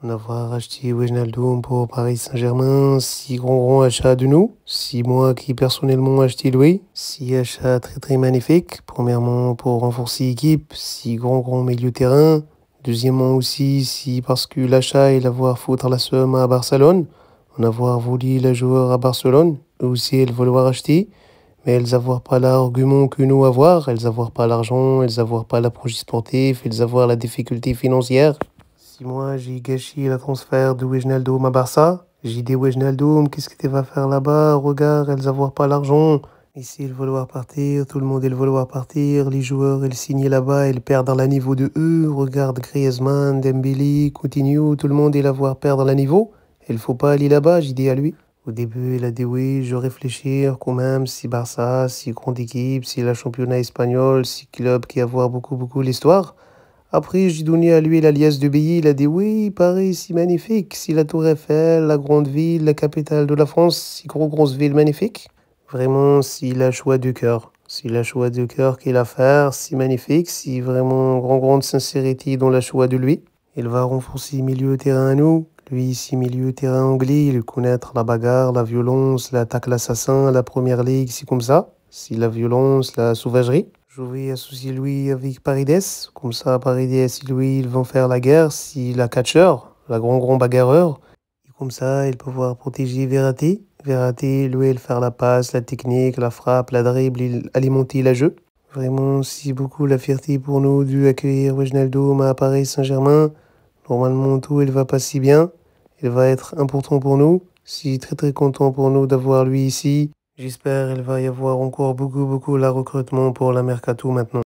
On avoir acheté Wijnaldum pour Paris Saint-Germain, 6 grands grands achats de nous, si mois qui personnellement acheté Louis, 6 achats très très magnifiques, premièrement pour renforcer l'équipe, 6 grands grands milieux terrain, deuxièmement aussi si parce que l'achat est l'avoir foutre la somme à Barcelone, on avoir voulu la joueur à Barcelone, aussi elles vouloir acheter, mais elles avoir pas l'argument que nous avoir, elles avoir pas l'argent, elles avoir pas la sportive. sportif, elles avoir la difficulté financière moi j'ai gâché la transfert de Wijnaldum à Barça, j'ai dit Wijnaldum, qu'est-ce que tu vas faire là-bas Regarde, elles n'avoir pas l'argent. Ici, ils vouloir partir, tout le monde ils vouloir partir, les joueurs ils signent là-bas, ils perdent la niveau de eux. Regarde Griezmann, Dembélé, Coutinho, tout le monde la voir perdre la niveau. Il faut pas aller là-bas, j'ai dit à lui. Au début, il a dit oui, je réfléchir quand même si Barça, si grande équipe, si la championnat espagnol, si club qui avoir beaucoup beaucoup l'histoire. Après, j'ai donné à lui la liesse du pays. Il a dit Oui, Paris, si magnifique. Si la Tour Eiffel, la grande ville, la capitale de la France. si gros, grosse ville magnifique. Vraiment, si la choix du cœur. Si la choix du cœur qu'il a faire, si magnifique. si vraiment grand grande sincérité dans la choix de lui. Il va renforcer milieu terrain à nous. Lui, si milieu terrain anglais, il connaître la bagarre, la violence, l'attaque, l'assassin, la première ligue, si comme ça. si la violence, la sauvagerie. Je vais associer lui avec Parides. Comme ça, Parides et lui, ils vont faire la guerre. Si la catcheur, la grand grand bagarreur, et comme ça, il peut pouvoir protéger Verratti. Verratti, lui, il faire la passe, la technique, la frappe, la dribble, il alimenter le jeu. Vraiment, c'est beaucoup la fierté pour nous d'accueillir Wijnaldum à Paris Saint-Germain. Normalement, tout, il va pas si bien. Il va être important pour nous. Si très très content pour nous d'avoir lui ici. J'espère qu'il va y avoir encore beaucoup beaucoup la recrutement pour la mercato maintenant.